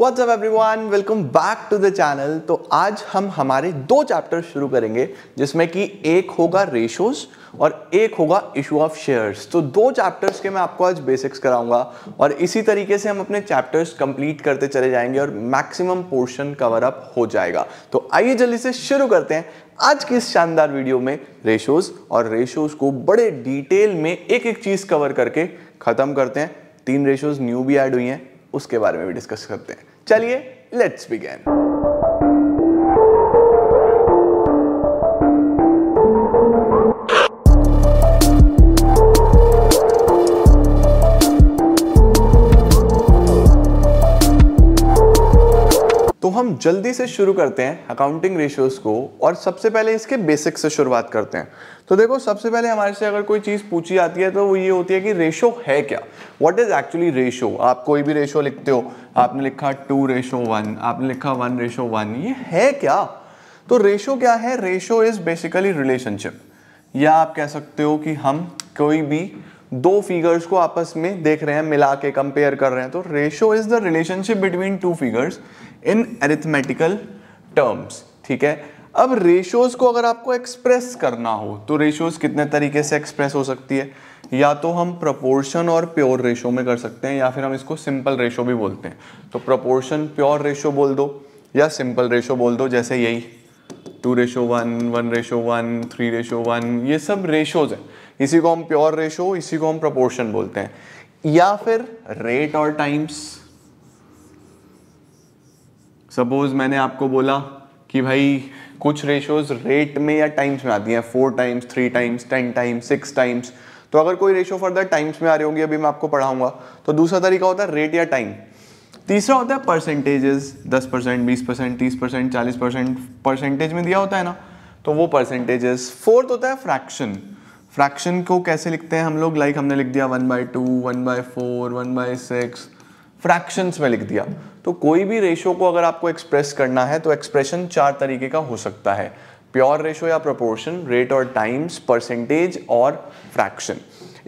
WhatsApp everyone welcome back to the channel तो आज हम हमारे दो चैप्टर शुरू करेंगे जिसमें कि एक होगा रेशोज और एक होगा इशू ऑफ शेयर्स तो दो चैप्टर्स के मैं आपको आज बेसिक्स कराऊंगा और इसी तरीके से हम अपने चैप्टर्स कंप्लीट करते चले जाएंगे और मैक्सिमम पोर्शन कवर अप हो जाएगा तो आइए जल्दी से शुरू करते हैं आज की इस शानदार वीडियो में रेशोज और रेशोज को बड़े डिटेल में एक एक चीज़ कवर करके ख़त्म करते हैं तीन रेशोज न्यू भी ऐड हुई हैं उसके बारे में भी डिस्कस करते हैं चलिए लेट्स बिगेन जल्दी से शुरू करते हैं अकाउंटिंग रेशियोज़ को और सबसे पहले इसके बेसिक से शुरुआत करते हैं तो देखो सबसे पहले हमारे से अगर कोई चीज़ पूछी जाती है तो वो ये होती है कि रेशो है क्या व्हाट इज़ एक्चुअली रेशो आप कोई भी रेशो लिखते हो आपने लिखा टू रेशो वन आपने लिखा वन रेशो वन ये है क्या तो रेशो क्या है रेशो इज़ बेसिकली रिलेशनशिप या आप कह सकते हो कि हम कोई भी दो फिगर्स को आपस में देख रहे हैं मिला के कंपेयर कर रहे हैं तो ratio is the relationship between two figures in arithmetical terms ठीक है अब रेशियोज को अगर आपको एक्सप्रेस करना हो तो रेशियोज कितने तरीके से एक्सप्रेस हो सकती है या तो हम प्रोपोर्शन और प्योर रेशो में कर सकते हैं या फिर हम इसको सिंपल रेशो भी बोलते हैं तो प्रोपोर्शन प्योर रेशो बोल दो या सिंपल रेशो बोल दो जैसे यही two ratio one one ratio one three ratio one ये सब रेशोज हैं इसी को हम प्योर रेशो इसी को हम प्रोपोर्शन बोलते हैं या फिर रेट और टाइम्स सपोज मैंने आपको बोला कि भाई कुछ रेशोज रेट में या टाइम्स में आती हैं four times three times ten times six times तो अगर कोई रेशो फर्दर टाइम्स में आ रही होंगी अभी मैं आपको पढ़ाऊंगा तो दूसरा तरीका होता है रेट या टाइम तीसरा होता है परसेंटेजेस दस परसेंट बीस परसेंट तीस परसेंट चालीस परसेंट परसेंटेज में दिया होता है ना तो वो परसेंटेजेस फोर्थ होता है फ्रैक्शन फ्रैक्शन को कैसे लिखते हैं हम लोग लाइक like हमने लिख दिया one by two one by four one by six fractions में लिख दिया तो कोई भी रेशो को अगर आपको एक्सप्रेस करना है तो एक्सप्रेशन चार तरीके का हो सकता है प्योर रेशो या प्रोपोर्शन रेट और टाइम्स परसेंटेज और फ्रैक्शन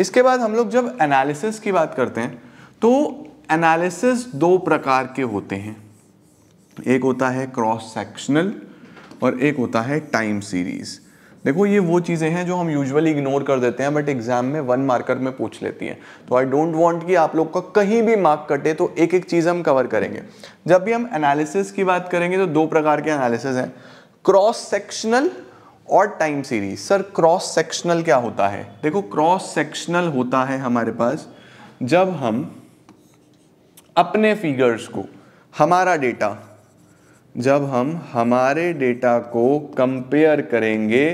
इसके बाद हम लोग जब एनालिसिस की बात करते हैं तो एनालिसिस दो प्रकार के होते हैं एक होता है क्रॉस सेक्शनल और एक होता है टाइम सीरीज़ देखो ये वो चीज़ें हैं जो हम यूजुअली इग्नोर कर देते हैं बट एग्जाम में वन मार्कर में पूछ लेती हैं तो आई डोंट वांट कि आप लोग का कहीं भी मार्क कटे तो एक एक चीज़ हम कवर करेंगे जब भी हम एनालिसिस की बात करेंगे तो दो प्रकार के एनालिसिस हैं क्रॉस सेक्शनल और time series sir cross sectional क्या होता है देखो क्रॉस सेक्शनल होता है हमारे पास जब हम अपने फिगर्स को हमारा डेटा जब हम हमारे डेटा को कंपेयर करेंगे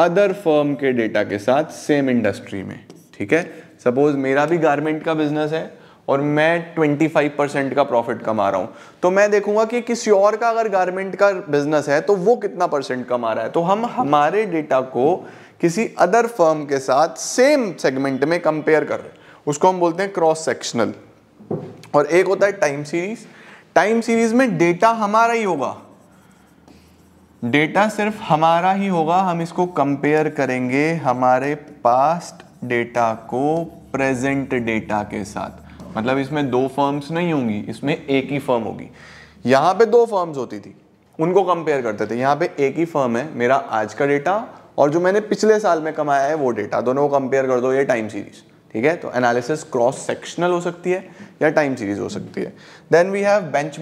अदर फर्म के डेटा के साथ सेम इंडस्ट्री में ठीक है सपोज मेरा भी गारमेंट का बिजनेस है और मैं 25 परसेंट का प्रॉफिट कमा रहा हूं तो मैं देखूंगा कि किसी और का अगर गारमेंट का बिजनेस है तो वो कितना परसेंट कमा रहा है तो हम हमारे डेटा को किसी अदर फर्म के साथ सेम सेगमेंट में कंपेयर कर रहे हैं उसको हम बोलते हैं क्रॉस सेक्शनल और एक होता है टाइम सीरीज़ टाइम सीरीज में डेटा हमारा ही होगा डेटा सिर्फ हमारा ही होगा हम इसको कंपेयर करेंगे हमारे पास्ट डेटा को प्रेजेंट डेटा के साथ मतलब इसमें दो फर्म्स नहीं होंगी इसमें एक ही फर्म होगी यहां पे दो फर्म्स होती थी उनको कंपेयर करते थे यहां पे एक ही फर्म है मेरा आज का डेटा और जो मैंने पिछले साल में कमाया है वो डेटा दोनों को कंपेयर कर दो ये टाइम सीरीज़ ठीक है तो एनालिसिस क्रॉस सेक्शनल हो सकती है या टाइम सीरीज हो सकती है देन वी हैव बेंच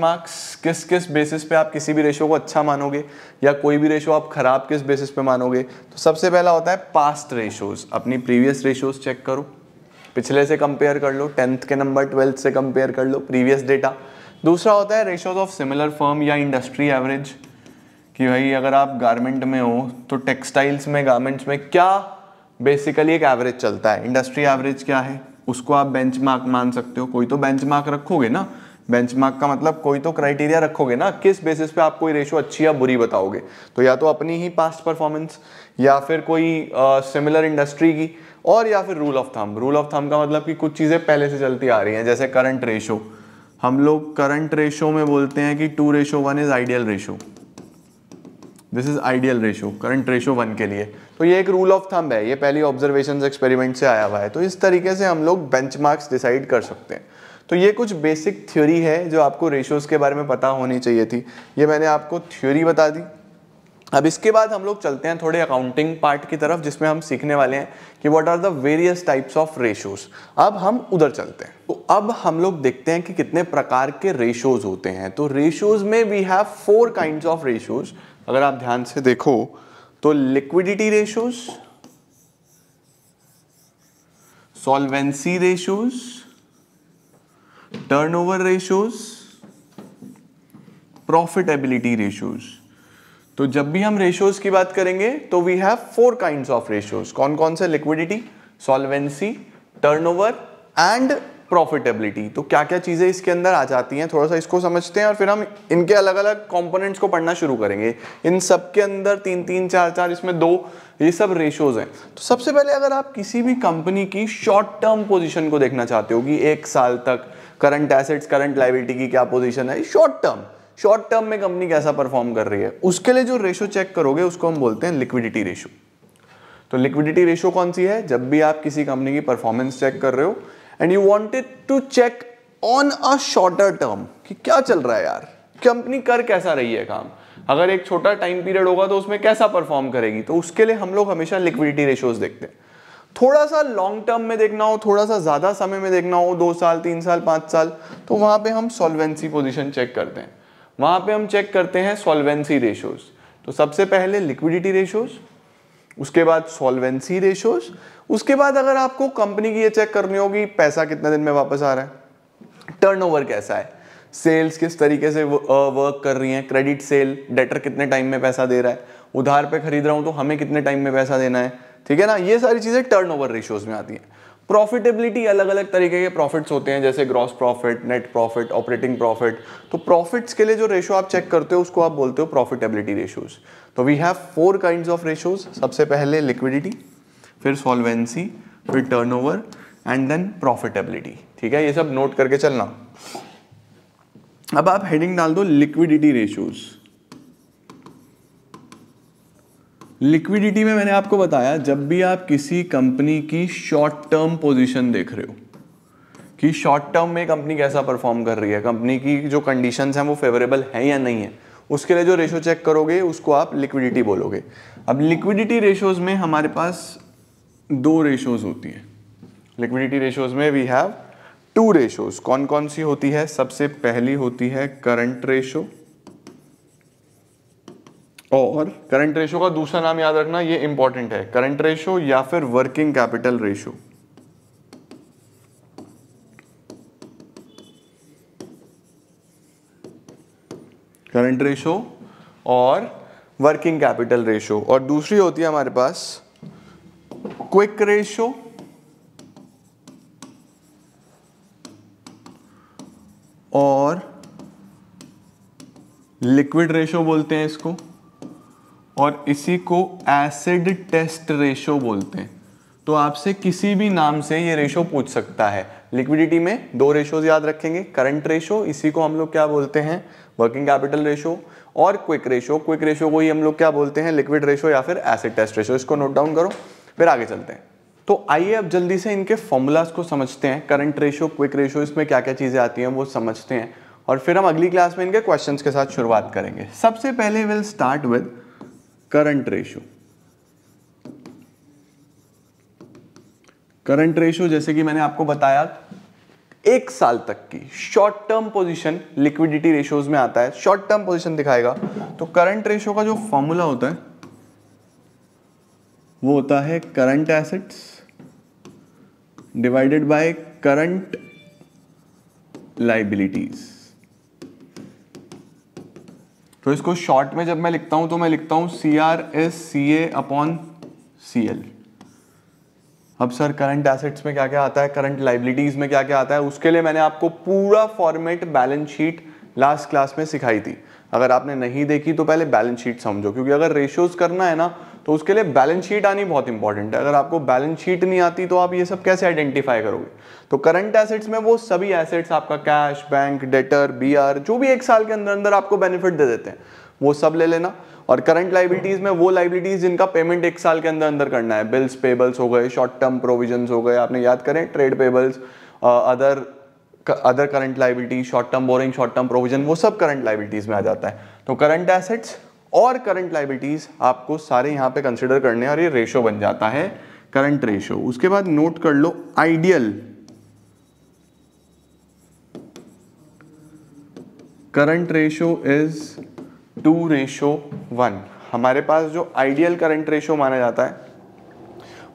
किस किस बेसिस पे आप किसी भी रेशो को अच्छा मानोगे या कोई भी रेशो आप खराब किस बेसिस पे मानोगे तो सबसे पहला होता है पास्ट रेशोज अपनी प्रीवियस रेशोज चेक करो पिछले से कंपेयर कर लो टेंथ के नंबर ट्वेल्थ से कंपेयर कर लो प्रीवियस डेटा दूसरा होता है रेशोज ऑफ सिमिलर फर्म या इंडस्ट्री एवरेज कि भाई अगर आप गारमेंट में हो तो टेक्सटाइल्स में गारमेंट्स में क्या बेसिकली एक एवरेज चलता है इंडस्ट्री एवरेज क्या है उसको आप बेंचमार्क मान सकते हो कोई तो बेंचमार्क रखोगे ना बेंचमार्क का मतलब कोई तो क्राइटेरिया रखोगे ना किस बेसिस पे आप कोई रेशो अच्छी या बुरी बताओगे तो या तो अपनी ही पास्ट परफॉर्मेंस या फिर कोई सिमिलर uh, इंडस्ट्री की और या फिर rule of thumb rule of thumb का मतलब कि कुछ चीज़ें पहले से चलती आ रही हैं जैसे करंट रेशो हम लोग करंट रेशो में बोलते हैं कि two ratio one is ideal ratio this is ideal ratio current ratio one के लिए तो ये एक रूल ऑफ थंब है ये पहली ऑब्जर्वेशन एक्सपेरिमेंट से आया हुआ है तो इस तरीके से हम लोग बेंच डिसाइड कर सकते हैं तो ये कुछ बेसिक थ्योरी है जो आपको रेशोज़ के बारे में पता होनी चाहिए थी ये मैंने आपको थ्योरी बता दी अब इसके बाद हम लोग चलते हैं थोड़े अकाउंटिंग पार्ट की तरफ जिसमें हम सीखने वाले हैं कि what are the various types of ratios अब हम उधर चलते हैं तो अब हम लोग देखते हैं कि कितने प्रकार के रेशोज होते हैं तो रेशोज में we have four kind of ratios अगर आप ध्यान से देखो तो liquidity ratios solvency ratios turnover ratios profitability ratios तो जब भी हम रेशोस की बात करेंगे तो we have four kind of ratios कौन कौन से liquidity solvency turnover and profitability तो क्या क्या चीज़ें इसके अंदर आ जाती हैं थोड़ा सा इसको समझते हैं और फिर हम इनके अलग अलग कंपोनेंट्स को पढ़ना शुरू करेंगे इन सब के अंदर तीन तीन चार चार इसमें दो ये सब रेशोज़ हैं तो सबसे पहले अगर आप किसी भी कंपनी की शॉर्ट टर्म पोजिशन को देखना चाहते हो कि एक साल तक करंट एसेट्स करंट लाइबिलिटी की क्या पोजिशन है शॉर्ट टर्म शॉर्ट टर्म में कंपनी कैसा परफॉर्म कर रही है उसके लिए जो रेशो चेक करोगे उसको हम बोलते हैं लिक्विडिटी रेशो तो लिक्विडिटी रेशो कौन सी है जब भी आप किसी कंपनी की परफॉर्मेंस चेक कर रहे हो and you wanted to check on a shorter term कि क्या चल रहा है यार कंपनी कर कैसा रही है काम अगर एक छोटा टाइम पीरियड होगा तो उसमें कैसा परफॉर्म करेगी तो उसके लिए हम लोग हमेशा लिक्विडिटी रेशियोज देखते हैं थोड़ा सा लॉन्ग टर्म में देखना हो थोड़ा सा ज़्यादा समय में देखना हो दो साल तीन साल पांच साल तो वहां पे हम सॉल्वेंसी पोजीशन चेक करते हैं वहां पे हम चेक करते हैं सॉल्वेंसी रेशोज तो सबसे पहले लिक्विडिटी रेशोज उसके बाद सॉल्वेंसी रेशोज उसके बाद अगर आपको कंपनी की ये चेक करनी होगी पैसा कितने दिन में वापस आ रहा है टर्नओवर कैसा है सेल्स किस तरीके से वर्क कर रही हैं क्रेडिट सेल डेटर कितने टाइम में पैसा दे रहा है उधार पे खरीद रहा हूँ तो हमें कितने टाइम में पैसा देना है ठीक है ना ये सारी चीज़ें टर्नओवर रेशियोज में आती हैं प्रॉफिटेबिलिटी अलग अलग तरीके के प्रॉफिट्स होते हैं जैसे gross profit net profit operating profit तो प्रॉफिट्स के लिए जो रेशो आप चेक करते हो उसको आप बोलते हो प्रॉफिटेबिलिटी रेशोज तो we have four kind of ratios सबसे पहले लिक्विडिटी फिर सॉल्वेंसी फिर टर्न एंड देन प्रॉफिटेबिलिटी ठीक है ये सब नोट करके चलना अब आप हेडिंग डाल दो लिक्विडिटी रेशोज़ लिक्विडिटी में मैंने आपको बताया जब भी आप किसी कंपनी की शॉर्ट टर्म पोजीशन देख रहे हो कि शॉर्ट टर्म में कंपनी कैसा परफॉर्म कर रही है कंपनी की जो कंडीशन हैं वो फेवरेबल है या नहीं है उसके लिए जो रेशो चेक करोगे उसको आप लिक्विडिटी बोलोगे अब लिक्विडिटी रेशोज में हमारे पास दो रेशोज होती हैं लिक्विडिटी रेशोज में वी हैव टू रेशोज कौन कौन सी होती है सबसे पहली होती है करंट रेशो और करंट रेशो का दूसरा नाम याद रखना ये इंपॉर्टेंट है करंट रेशो या फिर working capital ratio current ratio और वर्किंग कैपिटल रेशो और दूसरी होती है हमारे पास क्विक रेशो और लिक्विड रेशो बोलते हैं इसको और इसी को एसिड टेस्ट रेशो बोलते हैं तो आपसे किसी भी नाम से ये रेशो पूछ सकता है लिक्विडिटी में दो रेशोज याद रखेंगे करंट रेशो इसी को हम लोग क्या बोलते हैं वर्किंग कैपिटल रेशो और क्विक रेशो क्विक रेशो को ही हम लोग क्या बोलते हैं लिक्विड रेशो या फिर एसिड टेस्ट रेशो इसको नोट डाउन करो फिर आगे चलते हैं तो आइए अब जल्दी से इनके फॉर्मूलाज को समझते हैं करंट रेशो क्विक रेशो इसमें क्या क्या चीज़ें आती हैं वो समझते हैं और फिर हम अगली क्लास में इनके क्वेश्चंस के साथ शुरुआत करेंगे सबसे पहले will start with current ratio current ratio जैसे कि मैंने आपको बताया एक साल तक की short term position liquidity ratios में आता है शॉर्ट टर्म पोजीशन दिखाएगा तो करंट रेशो का जो फॉर्मूला होता है वो होता है current assets divided by current liabilities तो इसको शॉर्ट में जब मैं लिखता हूं तो मैं लिखता हूं C R is C A upon C L अब सर करंट एसेट्स में क्या क्या आता है करंट लाइबिलिटीज में क्या क्या आता है उसके लिए मैंने आपको पूरा format balance sheet last class में सिखाई थी अगर आपने नहीं देखी तो पहले बैलेंस शीट समझो क्योंकि अगर रेशियोज करना है ना तो उसके लिए बैलेंस शीट आनी बहुत इंपॉर्टेंट है अगर आपको बैलेंस शीट नहीं आती तो आप ये सब कैसे आइडेंटिफाई करोगे तो करंट एसेट्स में वो सभी एसेट्स आपका कैश बैंक डेटर बी जो भी एक साल के अंदर अंदर आपको बेनिफिट दे देते हैं वो सब ले लेना और करंट लाइबिलिटीज में वो लाइबिलिटीज जिनका पेमेंट एक साल के अंदर अंदर करना है बिल्स पेबल्स हो गए शॉर्ट टर्म प्रोविजन हो गए आपने याद करें trade payables other other current liability short term borrowing short term provision वो सब करंट लाइबिलिटीज़ में आ जाता है तो करंट एसेट्स और करंट लाइबिलिटीज़ आपको सारे यहाँ पे कंसिडर करने और ये रेशो बन जाता है करंट रेशो उसके बाद नोट कर लो ideal current ratio is two ratio one हमारे पास जो आइडियल करंट रेशो माना जाता है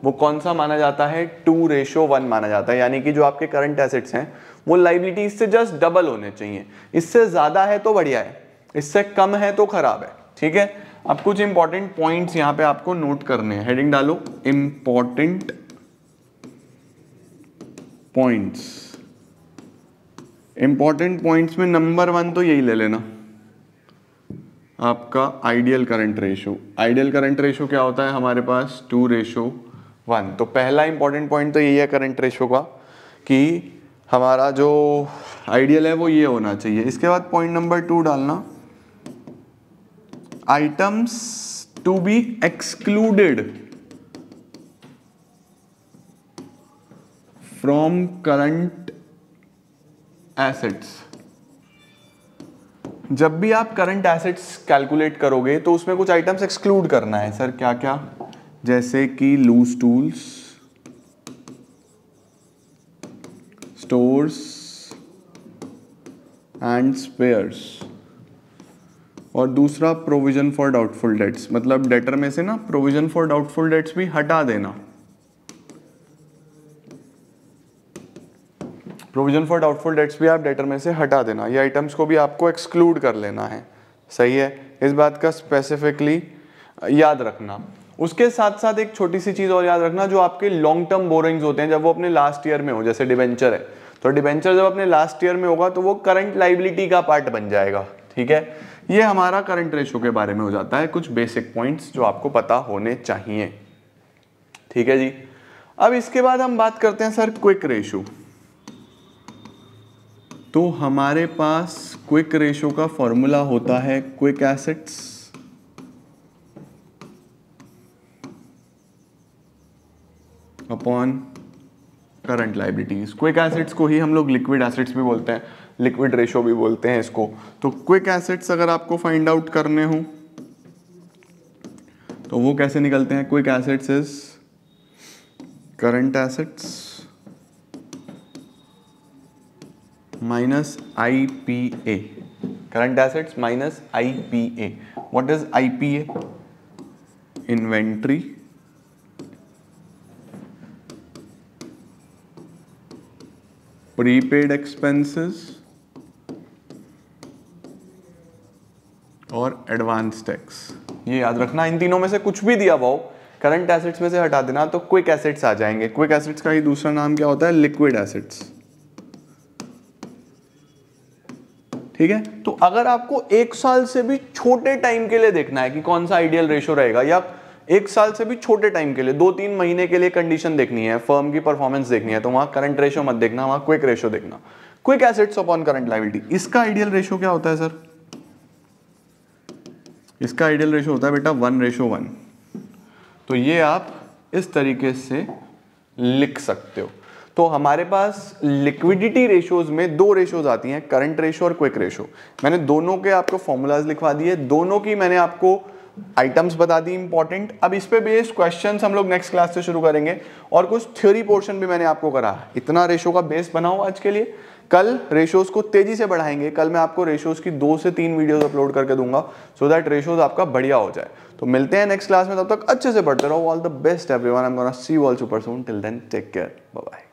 वो कौन सा माना जाता है टू रेशो वन माना जाता है यानी कि जो आपके करंट एसेट्स हैं वो लाइबिलिटी इससे जस्ट डबल होने चाहिए इससे ज़्यादा है तो बढ़िया है इससे कम है तो ख़राब है ठीक है अब कुछ इंपॉर्टेंट पॉइंट्स यहाँ पे आपको नोट करने हैं हेडिंग डालो इंपॉर्टेंट पॉइंट्स इंपॉर्टेंट पॉइंट्स में नंबर वन तो यही ले लेना आपका ideal current ratio ideal current ratio क्या होता है हमारे पास टू रेशो वन तो पहला इंपॉर्टेंट पॉइंट तो यही है करंट रेशो का कि हमारा जो आइडियल है वो ये होना चाहिए इसके बाद पॉइंट नंबर टू डालना items to be excluded from current assets जब भी आप करंट एसेट्स कैलकुलेट करोगे तो उसमें कुछ आइटम्स एक्सक्लूड करना है सर क्या क्या जैसे कि loose tools stores and spares और दूसरा प्रोविजन फॉर डाउटफुल डेट्स मतलब डेटर में से ना प्रोविजन फॉर डाउटफुल डेट्स भी हटा देना प्रोविजन फॉर डाउटफुल डेट्स भी आप डेटर में से हटा देना ये आइटम्स को भी आपको एक्सक्लूड कर लेना है सही है इस बात का स्पेसिफिकली याद रखना उसके साथ साथ एक छोटी सी चीज़ और याद रखना जो आपके लॉन्ग टर्म बोरिंग्स होते हैं जब वो अपने लास्ट ईयर में हो जैसे डिवेंचर है तो डिबेंचर जब अपने लास्ट ईयर में होगा तो वो करंट लाइबिलिटी का पार्ट बन जाएगा ठीक है ये हमारा करंट रेशो के बारे में हो जाता है कुछ बेसिक पॉइंट्स जो आपको पता होने चाहिए ठीक है जी अब इसके बाद हम बात करते हैं सर क्विक रेशो तो हमारे पास क्विक रेशो का फॉर्मूला होता है quick assets upon current liabilities quick assets को ही हम लोग लिक्विड एसेट्स भी बोलते हैं लिक्विड रेशो भी बोलते हैं इसको तो क्विक एसेट्स अगर आपको फाइंड आउट करने हो तो वो कैसे निकलते हैं quick assets is current assets minus I P A current assets minus I P A what is I P A inventory prepaid expenses और एडवांस टैक्स ये याद रखना इन तीनों में से कुछ भी दिया हुआ करंट एसेट्स में से हटा देना तो क्विक एसेट्स आ जाएंगे क्विक एसेट्स का ही दूसरा नाम क्या होता है लिक्विड एसेट्स ठीक है तो अगर आपको एक साल से भी छोटे टाइम के लिए देखना है कि कौन सा आइडियल रेशो रहेगा या एक साल से भी छोटे टाइम के लिए दो तीन महीने के लिए कंडीशन देखनी है फर्म की परफॉर्मेंस देखनी है तो वहां करंट रेशो मत देखना वहां क्विक रेशो देखना quick assets upon current liability इसका आइडियल रेशो क्या होता है सर इसका आइडियल रेशो होता है बेटा वन रेशो वन तो ये आप इस तरीके से लिख सकते हो तो हमारे पास लिक्विडिटी रेशोज में दो रेशोज आती हैं करंट रेशो और क्विक रेशो मैंने दोनों के आपको फॉर्मूलाज लिखवा दिए दोनों की मैंने आपको आइटम्स बता दी इंपॉर्टेंट अब इस पे बेस्ड क्वेश्चन हम लोग नेक्स्ट क्लास से शुरू करेंगे और कुछ थ्योरी पोर्शन भी मैंने आपको करा इतना रेशो का बेस बनाओ आज के लिए कल रेशोज को तेजी से बढ़ाएंगे कल मैं आपको रेशोज की दो से तीन वीडियोस अपलोड करके दूंगा सो दैट रेशोज आपका बढ़िया हो जाए तो मिलते हैं नेक्स्ट क्लास में तब तक अच्छे से पढ़ते रहो all the best everyone I am gonna see all super soon till then take care bye